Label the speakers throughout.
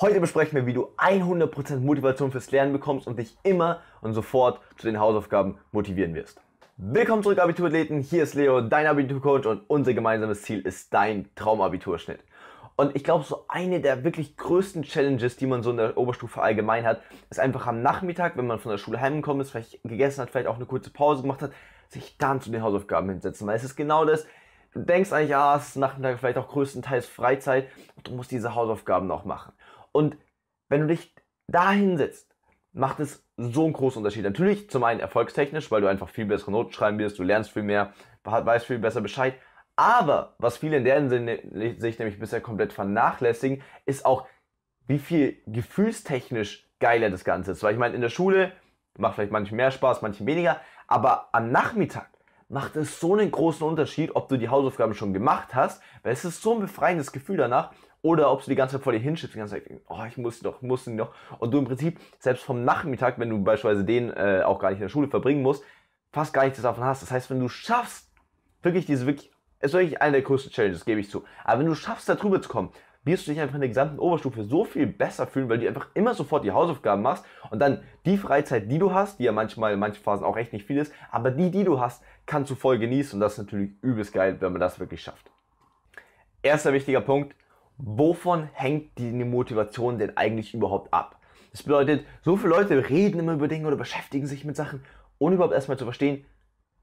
Speaker 1: Heute besprechen wir, wie du 100% Motivation fürs Lernen bekommst und dich immer und sofort zu den Hausaufgaben motivieren wirst. Willkommen zurück, Abiturathleten. Hier ist Leo, dein Abiturcoach und unser gemeinsames Ziel ist dein Traumabiturschnitt. Und ich glaube, so eine der wirklich größten Challenges, die man so in der Oberstufe allgemein hat, ist einfach am Nachmittag, wenn man von der Schule heimgekommen ist, vielleicht gegessen hat, vielleicht auch eine kurze Pause gemacht hat, sich dann zu den Hausaufgaben hinsetzen. Weil es ist genau das, du denkst eigentlich, ah, es ist Nachmittag vielleicht auch größtenteils Freizeit und du musst diese Hausaufgaben auch machen. Und wenn du dich da hinsetzt, macht es so einen großen Unterschied. Natürlich zum einen erfolgstechnisch, weil du einfach viel bessere Noten schreiben wirst, du lernst viel mehr, weißt viel besser Bescheid. Aber was viele in der Sinne ne, nämlich bisher komplett vernachlässigen, ist auch, wie viel gefühlstechnisch geiler das Ganze ist. Weil ich meine, in der Schule macht vielleicht manchen mehr Spaß, manchen weniger, aber am Nachmittag macht es so einen großen Unterschied, ob du die Hausaufgaben schon gemacht hast, weil es ist so ein befreiendes Gefühl danach, oder ob du die ganze Zeit vor dir hinschiebst, die ganze Zeit, oh, ich muss noch, muss noch. Und du im Prinzip, selbst vom Nachmittag, wenn du beispielsweise den äh, auch gar nicht in der Schule verbringen musst, fast gar nichts davon hast. Das heißt, wenn du schaffst, wirklich diese wirklich, es ist wirklich eine der größten Challenges, gebe ich zu. Aber wenn du schaffst, da drüber zu kommen, wirst du dich einfach in der gesamten Oberstufe so viel besser fühlen, weil du einfach immer sofort die Hausaufgaben machst und dann die Freizeit, die du hast, die ja manchmal in manchen Phasen auch echt nicht viel ist, aber die, die du hast, kannst du voll genießen und das ist natürlich übelst geil, wenn man das wirklich schafft. Erster wichtiger Punkt, wovon hängt die Motivation denn eigentlich überhaupt ab? Das bedeutet, so viele Leute reden immer über Dinge oder beschäftigen sich mit Sachen, ohne überhaupt erstmal zu verstehen,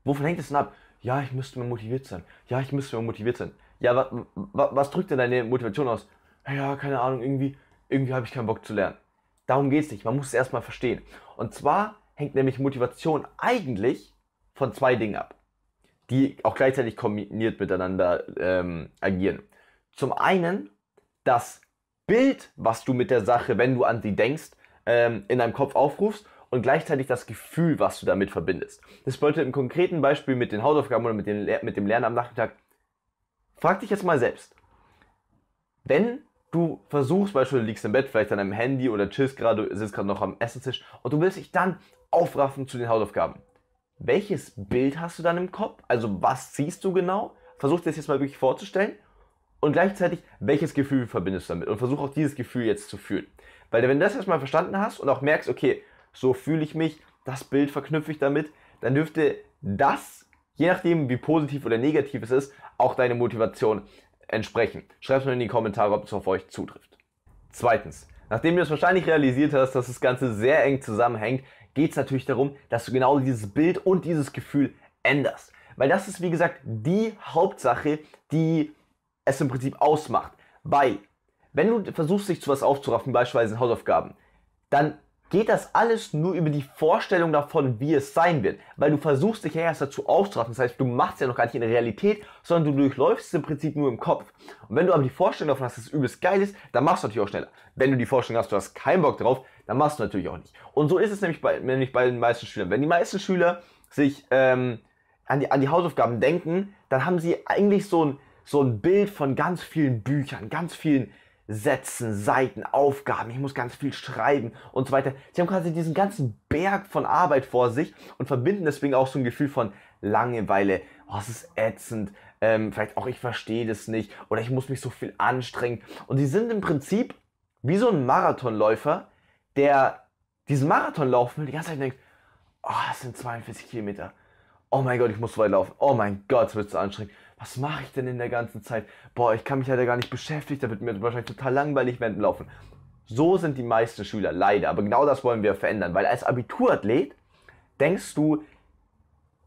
Speaker 1: wovon hängt es denn ab? Ja, ich müsste mal motiviert sein. Ja, ich müsste mal motiviert sein. Ja, wa, wa, was drückt denn deine Motivation aus? Ja, keine Ahnung, irgendwie, irgendwie habe ich keinen Bock zu lernen. Darum geht es nicht. Man muss es erstmal verstehen. Und zwar hängt nämlich Motivation eigentlich von zwei Dingen ab, die auch gleichzeitig kombiniert miteinander ähm, agieren. Zum einen das Bild, was du mit der Sache, wenn du an sie denkst, ähm, in deinem Kopf aufrufst und gleichzeitig das Gefühl, was du damit verbindest. Das bedeutet im konkreten Beispiel mit den Hausaufgaben oder mit dem, mit dem Lernen am Nachmittag, frag dich jetzt mal selbst, wenn du versuchst, beispielsweise liegst im Bett, vielleicht an deinem Handy oder chillst gerade, sitzt gerade noch am Essentisch und du willst dich dann aufraffen zu den Hausaufgaben. Welches Bild hast du dann im Kopf? Also was siehst du genau? Versuch dir das jetzt mal wirklich vorzustellen und gleichzeitig, welches Gefühl verbindest du damit? Und versuch auch dieses Gefühl jetzt zu fühlen. Weil wenn du das erstmal verstanden hast und auch merkst, okay, so fühle ich mich, das Bild verknüpfe ich damit, dann dürfte das, je nachdem wie positiv oder negativ es ist, auch deine Motivation entsprechen. Schreib es mir in die Kommentare, ob es auf euch zutrifft. Zweitens, nachdem du es wahrscheinlich realisiert hast, dass das Ganze sehr eng zusammenhängt, geht es natürlich darum, dass du genau dieses Bild und dieses Gefühl änderst. Weil das ist, wie gesagt, die Hauptsache, die es im Prinzip ausmacht. Weil, wenn du versuchst, dich zu was aufzuraffen, beispielsweise in Hausaufgaben, dann geht das alles nur über die Vorstellung davon, wie es sein wird. Weil du versuchst dich ja erst dazu aufzuraffen. Das heißt, du machst ja noch gar nicht in der Realität, sondern du durchläufst es im Prinzip nur im Kopf. Und wenn du aber die Vorstellung davon hast, dass es übelst geil ist, dann machst du natürlich auch schneller. Wenn du die Vorstellung hast, du hast keinen Bock drauf, dann machst du natürlich auch nicht. Und so ist es nämlich bei, nämlich bei den meisten Schülern. Wenn die meisten Schüler sich ähm, an, die, an die Hausaufgaben denken, dann haben sie eigentlich so ein so ein Bild von ganz vielen Büchern, ganz vielen Sätzen, Seiten, Aufgaben, ich muss ganz viel schreiben und so weiter. Sie haben quasi diesen ganzen Berg von Arbeit vor sich und verbinden deswegen auch so ein Gefühl von Langeweile. Oh, es ist ätzend, ähm, vielleicht auch ich verstehe das nicht oder ich muss mich so viel anstrengen. Und sie sind im Prinzip wie so ein Marathonläufer, der diesen Marathon laufen will, die ganze Zeit denkt, oh, das sind 42 Kilometer oh mein Gott, ich muss weit laufen, oh mein Gott, es wird so anstrengend. Was mache ich denn in der ganzen Zeit? Boah, ich kann mich ja da gar nicht beschäftigen, da wird mir wahrscheinlich total langweilig während dem Laufen. So sind die meisten Schüler, leider. Aber genau das wollen wir verändern, weil als Abiturathlet denkst du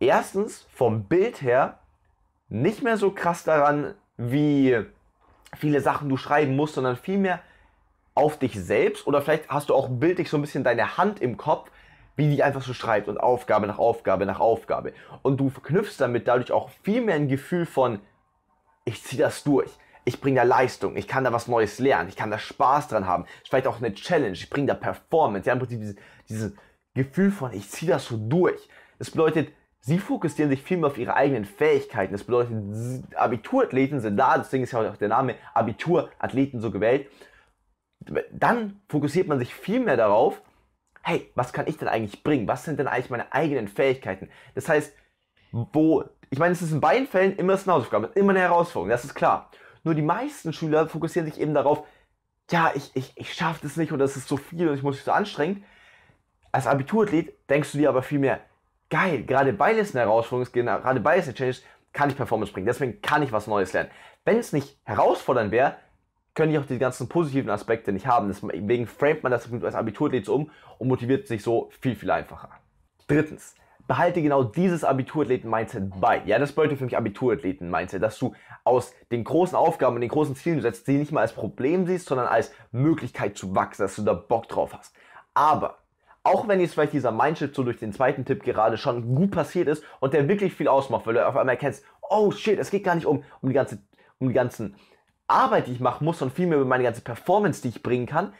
Speaker 1: erstens vom Bild her nicht mehr so krass daran, wie viele Sachen du schreiben musst, sondern vielmehr auf dich selbst oder vielleicht hast du auch bildlich so ein bisschen deine Hand im Kopf, wie die einfach so schreibt und Aufgabe nach Aufgabe nach Aufgabe. Und du verknüpfst damit dadurch auch viel mehr ein Gefühl von, ich ziehe das durch. Ich bringe da Leistung, ich kann da was Neues lernen, ich kann da Spaß dran haben, vielleicht auch eine Challenge, ich bringe da Performance. Ja, im Prinzip dieses, dieses Gefühl von, ich ziehe das so durch. Das bedeutet, sie fokussieren sich viel mehr auf ihre eigenen Fähigkeiten. Das bedeutet, Abiturathleten sind da, deswegen ist ja auch der Name Abiturathleten so gewählt. Dann fokussiert man sich viel mehr darauf, hey, was kann ich denn eigentlich bringen? Was sind denn eigentlich meine eigenen Fähigkeiten? Das heißt, wo, ich meine, es ist in beiden Fällen immer eine Hausaufgabe, immer eine Herausforderung, das ist klar. Nur die meisten Schüler fokussieren sich eben darauf, ja, ich, ich, ich schaffe das nicht oder es ist so viel und ich muss mich so anstrengen. Als Abiturathlet denkst du dir aber vielmehr, geil, gerade weil es eine Herausforderung ist, gerade weil es eine Challenge ist, kann ich Performance bringen. Deswegen kann ich was Neues lernen. Wenn es nicht herausfordernd wäre, können die auch die ganzen positiven Aspekte nicht haben. Deswegen framet man das als Abiturathlet um und motiviert sich so viel, viel einfacher. Drittens, behalte genau dieses Abiturathleten-Mindset bei. Ja, das bedeutet für mich Abiturathleten-Mindset, dass du aus den großen Aufgaben und den großen Zielen, setzt, die nicht mal als Problem siehst, sondern als Möglichkeit zu wachsen, dass du da Bock drauf hast. Aber auch wenn jetzt vielleicht dieser Mindset so durch den zweiten Tipp gerade schon gut passiert ist und der wirklich viel ausmacht, weil du auf einmal erkennst, oh shit, es geht gar nicht um, um die ganze, um die ganzen Arbeit, die ich machen muss, sondern vielmehr über meine ganze Performance, die ich bringen kann.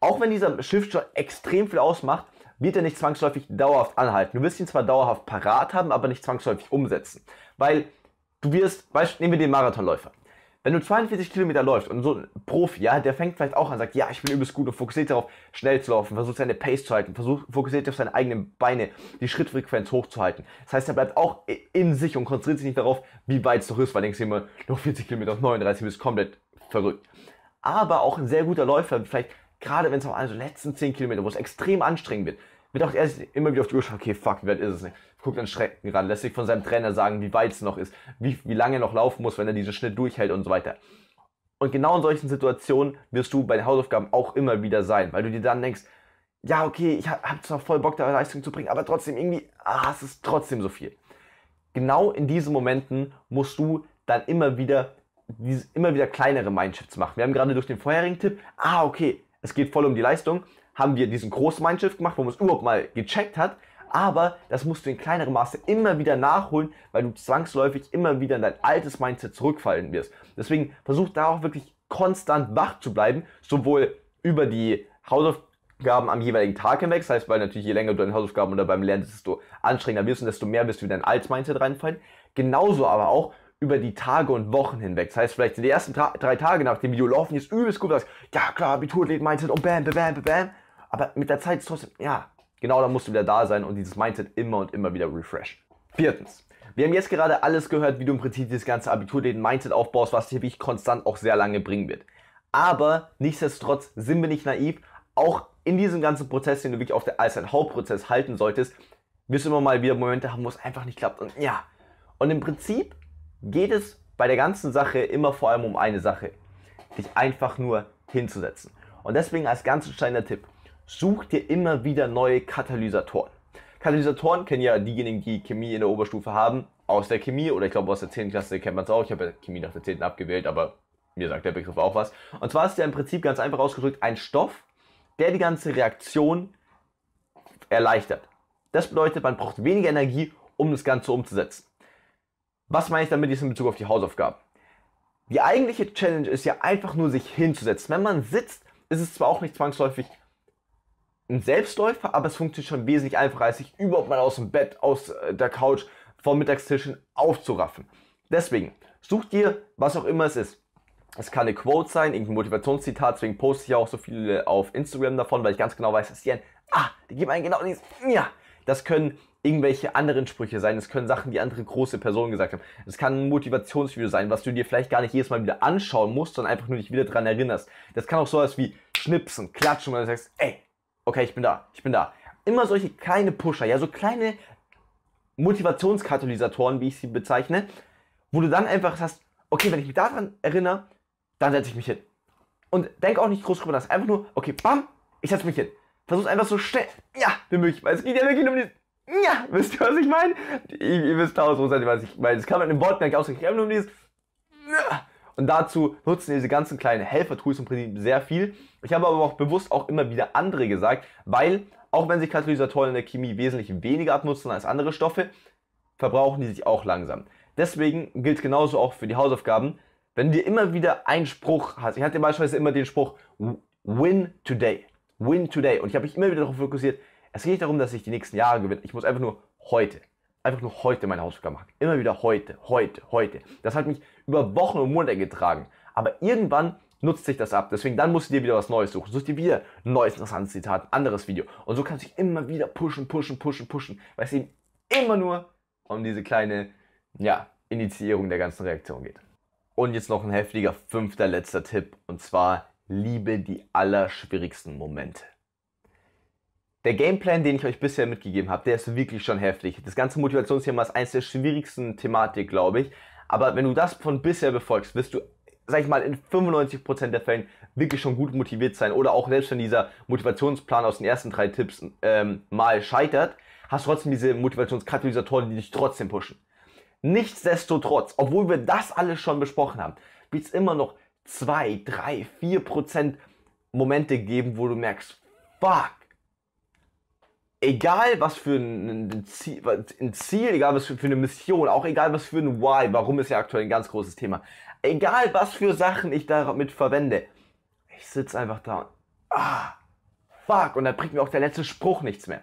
Speaker 1: Auch wenn dieser Shift schon extrem viel ausmacht, wird er nicht zwangsläufig dauerhaft anhalten. Du wirst ihn zwar dauerhaft parat haben, aber nicht zwangsläufig umsetzen. Weil du wirst, weißt, nehmen wir den Marathonläufer wenn du 42 Kilometer läufst und so ein Profi, ja, der fängt vielleicht auch an, sagt, ja, ich bin übelst gut und fokussiert darauf, schnell zu laufen, versucht seine Pace zu halten, versucht, fokussiert auf seine eigenen Beine, die Schrittfrequenz hochzuhalten. Das heißt, er bleibt auch in sich und konzentriert sich nicht darauf, wie weit es noch ist, weil denkst du immer, noch 40 Kilometer, noch 39, du bist komplett verrückt. Aber auch ein sehr guter Läufer, vielleicht gerade wenn es auf also letzten 10 Kilometer, wo es extrem anstrengend wird, wird auch erst immer wieder auf die Uhr schauen, okay, fuck, wie weit ist es nicht? guckt an Schrecken ran, lässt sich von seinem Trainer sagen, wie weit es noch ist, wie, wie lange noch laufen muss, wenn er diesen Schnitt durchhält und so weiter. Und genau in solchen Situationen wirst du bei den Hausaufgaben auch immer wieder sein, weil du dir dann denkst, ja, okay, ich habe zwar voll Bock, da Leistung zu bringen, aber trotzdem irgendwie, ah, es ist trotzdem so viel. Genau in diesen Momenten musst du dann immer wieder, dieses, immer wieder kleinere Mindshifts machen. Wir haben gerade durch den vorherigen Tipp, ah, okay, es geht voll um die Leistung, haben wir diesen großen Mindshift gemacht, wo man es überhaupt mal gecheckt hat, aber das musst du in kleinerem Maße immer wieder nachholen, weil du zwangsläufig immer wieder in dein altes Mindset zurückfallen wirst. Deswegen versuch da auch wirklich konstant wach zu bleiben, sowohl über die Hausaufgaben am jeweiligen Tag hinweg, das heißt, weil natürlich je länger du deine Hausaufgaben oder beim Lernen, desto anstrengender wirst und desto mehr wirst du wieder in dein altes Mindset reinfallen. Genauso aber auch über die Tage und Wochen hinweg. Das heißt, vielleicht in den ersten drei, drei Tagen nach dem Video laufen ist übelst gut, sagst, ja klar, Abitur, Mindset und bam, bam, bam, bam. Aber mit der Zeit ist trotzdem, ja, Genau da musst du wieder da sein und dieses Mindset immer und immer wieder refreshen. Viertens. Wir haben jetzt gerade alles gehört, wie du im Prinzip dieses ganze Abitur, den Mindset aufbaust, was dich wirklich konstant auch sehr lange bringen wird. Aber nichtsdestotrotz sind wir nicht naiv. Auch in diesem ganzen Prozess, den du wirklich auf der, als ein Hauptprozess halten solltest, wirst du immer mal wieder Momente haben, wo es einfach nicht klappt. Und ja. Und im Prinzip geht es bei der ganzen Sache immer vor allem um eine Sache. Dich einfach nur hinzusetzen. Und deswegen als ganz entscheidender Tipp such dir immer wieder neue Katalysatoren. Katalysatoren kennen ja diejenigen, die Chemie in der Oberstufe haben, aus der Chemie oder ich glaube aus der 10. Klasse kennt man es auch. Ich habe ja Chemie nach der 10. abgewählt, aber mir sagt der Begriff auch was. Und zwar ist ja im Prinzip ganz einfach ausgedrückt ein Stoff, der die ganze Reaktion erleichtert. Das bedeutet, man braucht weniger Energie, um das Ganze umzusetzen. Was meine ich damit jetzt in Bezug auf die Hausaufgaben? Die eigentliche Challenge ist ja einfach nur sich hinzusetzen. Wenn man sitzt, ist es zwar auch nicht zwangsläufig ein Selbstläufer, aber es funktioniert schon wesentlich einfacher, als sich überhaupt mal aus dem Bett, aus äh, der Couch, vom Mittagstisch aufzuraffen. Deswegen, such dir, was auch immer es ist. Es kann eine Quote sein, irgendein Motivationszitat, deswegen poste ich auch so viele auf Instagram davon, weil ich ganz genau weiß, dass die einen, ah, die geben einen genau dieses, ja. Das können irgendwelche anderen Sprüche sein, es können Sachen, die andere große Personen gesagt haben. Es kann ein Motivationsvideo sein, was du dir vielleicht gar nicht jedes Mal wieder anschauen musst, sondern einfach nur dich wieder daran erinnerst. Das kann auch sowas wie Schnipsen, Klatschen, wo du sagst, ey, okay, ich bin da, ich bin da. Immer solche kleine Pusher, ja, so kleine Motivationskatalysatoren, wie ich sie bezeichne, wo du dann einfach sagst, okay, wenn ich mich daran erinnere, dann setze ich mich hin. Und denk auch nicht groß drüber nach. Einfach nur, okay, bam, ich setze mich hin. Versuch's einfach so schnell, ja, wie möglich, weil es geht ja wirklich um die, ja, wisst ihr, was ich meine? Ihr, wisst tausendprozentig, was ich meine. Das kann man im Wortmerk ausdrücken, einfach nur um dieses, ja, und dazu nutzen diese ganzen kleinen Helfer-Tools im Prinzip sehr viel. Ich habe aber auch bewusst auch immer wieder andere gesagt, weil auch wenn sich Katalysatoren in der Chemie wesentlich weniger abnutzen als andere Stoffe, verbrauchen die sich auch langsam. Deswegen gilt genauso auch für die Hausaufgaben. Wenn du dir immer wieder einen Spruch hast, ich hatte beispielsweise immer den Spruch Win today, Win today. Und ich habe mich immer wieder darauf fokussiert, es geht nicht darum, dass ich die nächsten Jahre gewinne. Ich muss einfach nur heute einfach nur heute meine Hausaufgaben machen. Immer wieder heute, heute, heute. Das hat mich über Wochen und Monate getragen. Aber irgendwann nutzt sich das ab. Deswegen dann musst du dir wieder was Neues suchen. Such dir wieder ein neues interessantes Zitat, ein anderes Video. Und so kannst du dich immer wieder pushen, pushen, pushen, pushen. Weil es eben immer nur um diese kleine, ja, Initiierung der ganzen Reaktion geht. Und jetzt noch ein heftiger fünfter letzter Tipp. Und zwar, liebe die allerschwierigsten Momente der Gameplan, den ich euch bisher mitgegeben habe, der ist wirklich schon heftig. Das ganze Motivationsthema ist eines der schwierigsten Thematik, glaube ich. Aber wenn du das von bisher befolgst, wirst du, sag ich mal, in 95% der Fällen wirklich schon gut motiviert sein. Oder auch selbst wenn dieser Motivationsplan aus den ersten drei Tipps ähm, mal scheitert, hast du trotzdem diese Motivationskatalysatoren, die dich trotzdem pushen. Nichtsdestotrotz, obwohl wir das alles schon besprochen haben, wird es immer noch 2, 3, 4% Momente geben, wo du merkst, fuck, egal was für ein Ziel, ein Ziel egal was für, eine Mission, auch egal was für ein Why, warum ist ja aktuell ein ganz großes Thema, egal was für Sachen ich damit verwende, ich sitze einfach da und, ah, fuck, und da bringt mir auch der letzte Spruch nichts mehr.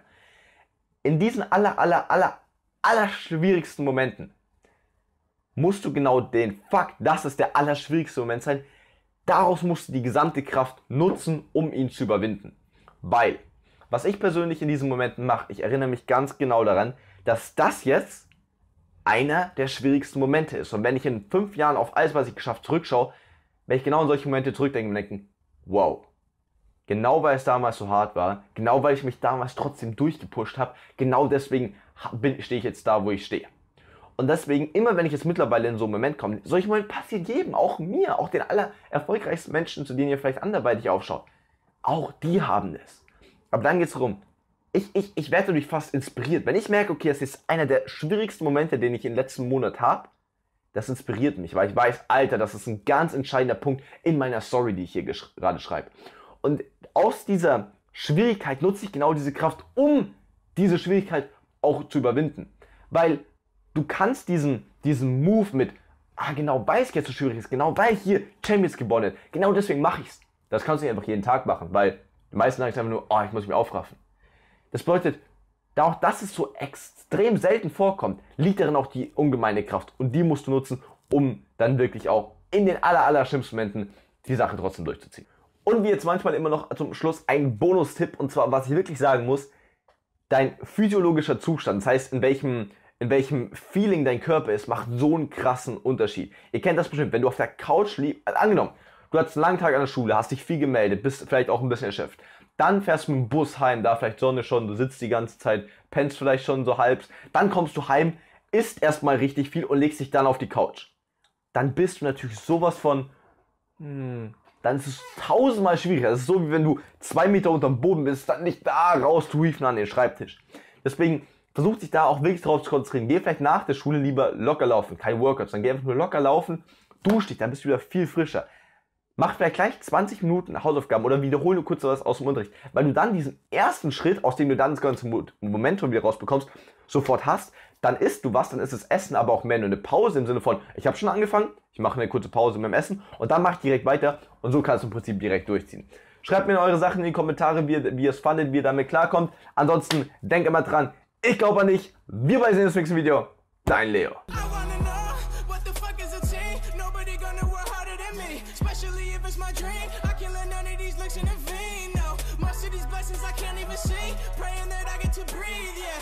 Speaker 1: In diesen aller, aller, aller, aller schwierigsten Momenten musst du genau den Fakt, das ist der allerschwierigste Moment sein, daraus musst du die gesamte Kraft nutzen, um ihn zu überwinden. Weil was ich persönlich in diesen Momenten mache, ich erinnere mich ganz genau daran, dass das jetzt einer der schwierigsten Momente ist. Und wenn ich in fünf Jahren auf alles, was ich geschafft, zurückschaue, wenn ich genau in solche Momente zurückdenke und denken, wow, genau weil es damals so hart war, genau weil ich mich damals trotzdem durchgepusht habe, genau deswegen stehe ich jetzt da, wo ich stehe. Und deswegen, immer wenn ich jetzt mittlerweile in so einen Moment komme, solche Momente passiert jedem, auch mir, auch den allererfolgreichsten Menschen, zu denen ihr vielleicht anderweitig aufschaut. Auch die haben es. Aber dann geht's rum. Ich, ich, ich werde dadurch fast inspiriert. Wenn ich merke, okay, das ist einer der schwierigsten Momente, den ich im letzten Monat habe, das inspiriert mich, weil ich weiß, Alter, das ist ein ganz entscheidender Punkt in meiner Story, die ich hier gerade schreibe. Und aus dieser Schwierigkeit nutze ich genau diese Kraft, um diese Schwierigkeit auch zu überwinden. Weil du kannst diesen, diesen Move mit, ah genau, weil es jetzt so schwierig ist, genau weil hier Champions gewonnen, genau deswegen mache ich es. Das kannst du nicht einfach jeden Tag machen, weil die meisten sagen einfach nur, oh, ich muss mich aufraffen. Das bedeutet, da auch das es so extrem selten vorkommt, liegt darin auch die ungemeine Kraft. Und die musst du nutzen, um dann wirklich auch in den aller, aller schlimmsten Momenten die Sache trotzdem durchzuziehen. Und wie jetzt manchmal immer noch zum Schluss ein Bonustipp, und zwar, was ich wirklich sagen muss, dein physiologischer Zustand, das heißt, in welchem, in welchem Feeling dein Körper ist, macht so einen krassen Unterschied. Ihr kennt das bestimmt, wenn du auf der Couch liegst, also angenommen, du hattest einen langen Tag an der Schule, hast dich viel gemeldet, bist vielleicht auch ein bisschen erschöpft. Dann fährst du mit dem Bus heim, da vielleicht Sonne schon, du sitzt die ganze Zeit, pennst vielleicht schon so halb. Dann kommst du heim, isst erstmal richtig viel und legst dich dann auf die Couch. Dann bist du natürlich sowas von. Hm, dann ist es tausendmal schwieriger. Es ist so, wie wenn du zwei Meter unterm Boden bist, dann nicht da raus zu hieven an den Schreibtisch. Deswegen versuch dich da auch wirklich drauf zu konzentrieren. Geh vielleicht nach der Schule lieber locker laufen, kein Workouts, dann geh einfach nur locker laufen, dusch dich, dann bist du wieder viel frischer mach vielleicht gleich 20 Minuten Hausaufgaben oder wiederhole kurz was aus dem Unterricht, weil du dann diesen ersten Schritt, aus dem du dann das ganze Momentum wieder rausbekommst, sofort hast, dann isst du was, dann ist es Essen aber auch mehr nur eine Pause im Sinne von, ich habe schon angefangen, ich mache eine kurze Pause mit dem Essen und dann mache ich direkt weiter und so kannst du im Prinzip direkt durchziehen. Schreibt mir eure Sachen in die Kommentare, wie, wie ihr es fandet, wie ihr damit klarkommt. Ansonsten denkt immer dran, ich glaube an dich. Wir sehen uns im nächsten Video. Dein Leo. machine, praying that I get to breathe, yeah.